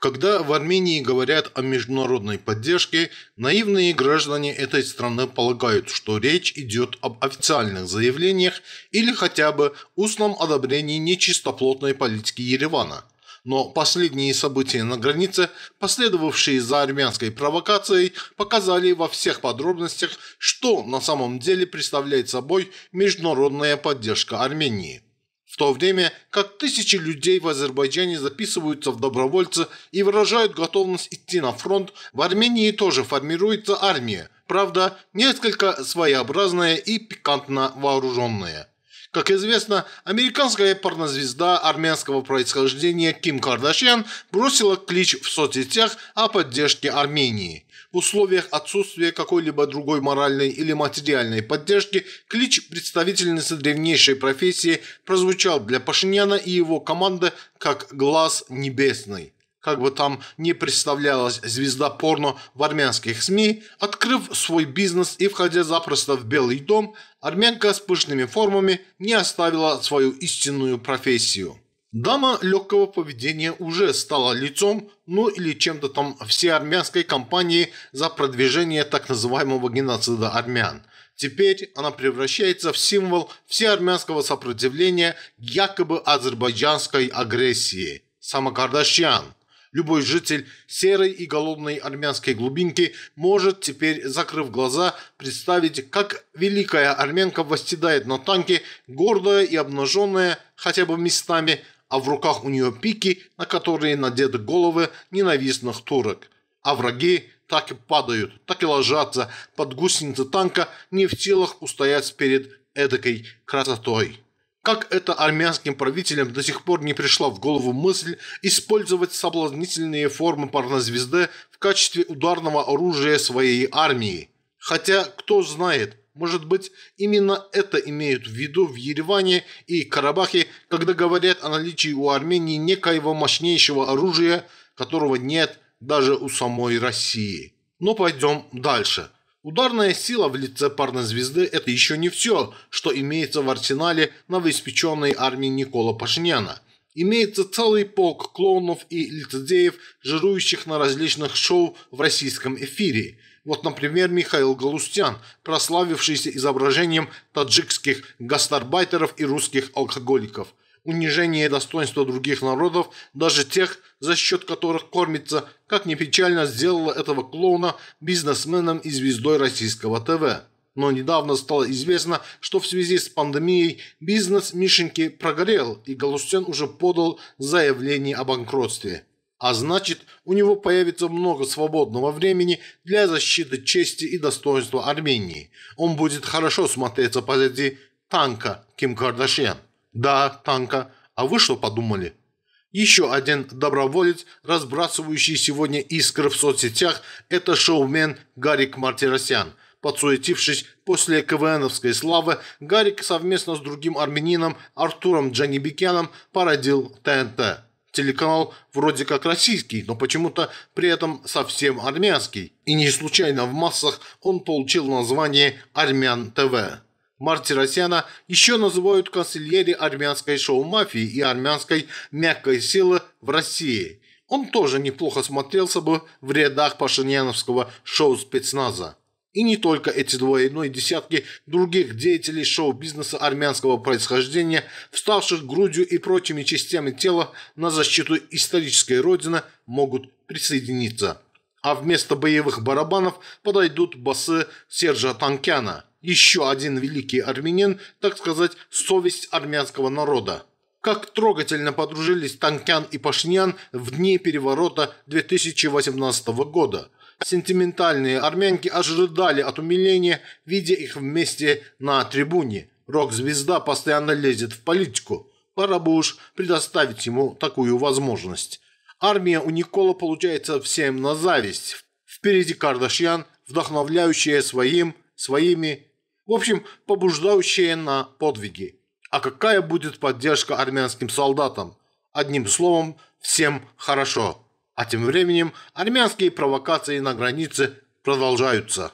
Когда в Армении говорят о международной поддержке, наивные граждане этой страны полагают, что речь идет об официальных заявлениях или хотя бы устном одобрении нечистоплотной политики Еревана. Но последние события на границе, последовавшие за армянской провокацией, показали во всех подробностях, что на самом деле представляет собой международная поддержка Армении – в то время как тысячи людей в Азербайджане записываются в добровольцы и выражают готовность идти на фронт, в Армении тоже формируется армия, правда, несколько своеобразная и пикантно вооруженная. Как известно, американская порнозвезда армянского происхождения Ким Кардашьян бросила клич в соцсетях о поддержке Армении – в условиях отсутствия какой-либо другой моральной или материальной поддержки клич представительницы древнейшей профессии прозвучал для Пашиняна и его команды как «глаз небесный» как бы там ни представлялась звезда порно в армянских СМИ, открыв свой бизнес и входя запросто в Белый дом, армянка с пышными формами не оставила свою истинную профессию. Дама легкого поведения уже стала лицом, ну или чем-то там всей армянской кампании за продвижение так называемого геноцида армян. Теперь она превращается в символ всеармянского сопротивления якобы азербайджанской агрессии. Сама Кардашьян. Любой житель серой и голодной армянской глубинки может теперь, закрыв глаза, представить, как великая армянка восседает на танке, гордая и обнаженная, хотя бы местами, а в руках у нее пики, на которые надеты головы ненавистных турок. А враги так и падают, так и ложатся под гусеницы танка, не в силах устоять перед эдакой красотой. Как это армянским правителям до сих пор не пришла в голову мысль использовать соблазнительные формы парнозвезды в качестве ударного оружия своей армии? Хотя, кто знает, может быть, именно это имеют в виду в Ереване и Карабахе, когда говорят о наличии у Армении некоего мощнейшего оружия, которого нет даже у самой России. Но пойдем дальше. Ударная сила в лице парной звезды – это еще не все, что имеется в арсенале новоиспеченной армии Никола Пашиняна. Имеется целый полк клоунов и лицедеев, жирующих на различных шоу в российском эфире – вот, например, Михаил Галустян, прославившийся изображением таджикских гастарбайтеров и русских алкоголиков. Унижение достоинства других народов, даже тех, за счет которых кормится, как ни печально, сделало этого клоуна бизнесменом и звездой российского ТВ. Но недавно стало известно, что в связи с пандемией бизнес Мишеньки прогорел, и Галустян уже подал заявление о банкротстве. А значит, у него появится много свободного времени для защиты чести и достоинства Армении. Он будет хорошо смотреться позади танка Ким Кардашьян. Да, танка. А вы что подумали? Еще один доброволец, разбрасывающий сегодня искры в соцсетях, это шоумен Гарик Мартиросян. Подсуетившись после КВНовской славы, Гарик совместно с другим армянином Артуром Джанибекяном породил ТНТ. Телеканал вроде как российский, но почему-то при этом совсем армянский. И не случайно в массах он получил название «Армян ТВ». Мартиросяна еще называют канцельери армянской шоу-мафии и армянской мягкой силы в России. Он тоже неплохо смотрелся бы в рядах пашиняновского шоу спецназа. И не только эти двое, но и десятки других деятелей шоу-бизнеса армянского происхождения, вставших грудью и прочими частями тела на защиту исторической родины, могут присоединиться. А вместо боевых барабанов подойдут басы Сержа Танкяна, еще один великий армянин, так сказать, совесть армянского народа как трогательно подружились Танкян и Пашнян в дни переворота 2018 года. Сентиментальные армянки ожидали от умиления, видя их вместе на трибуне. Рок-звезда постоянно лезет в политику. Пора бы уж предоставить ему такую возможность. Армия у Никола получается всем на зависть. Впереди Кардашьян, вдохновляющая своим, своими, в общем, побуждающая на подвиги. А какая будет поддержка армянским солдатам? Одним словом, всем хорошо. А тем временем армянские провокации на границе продолжаются.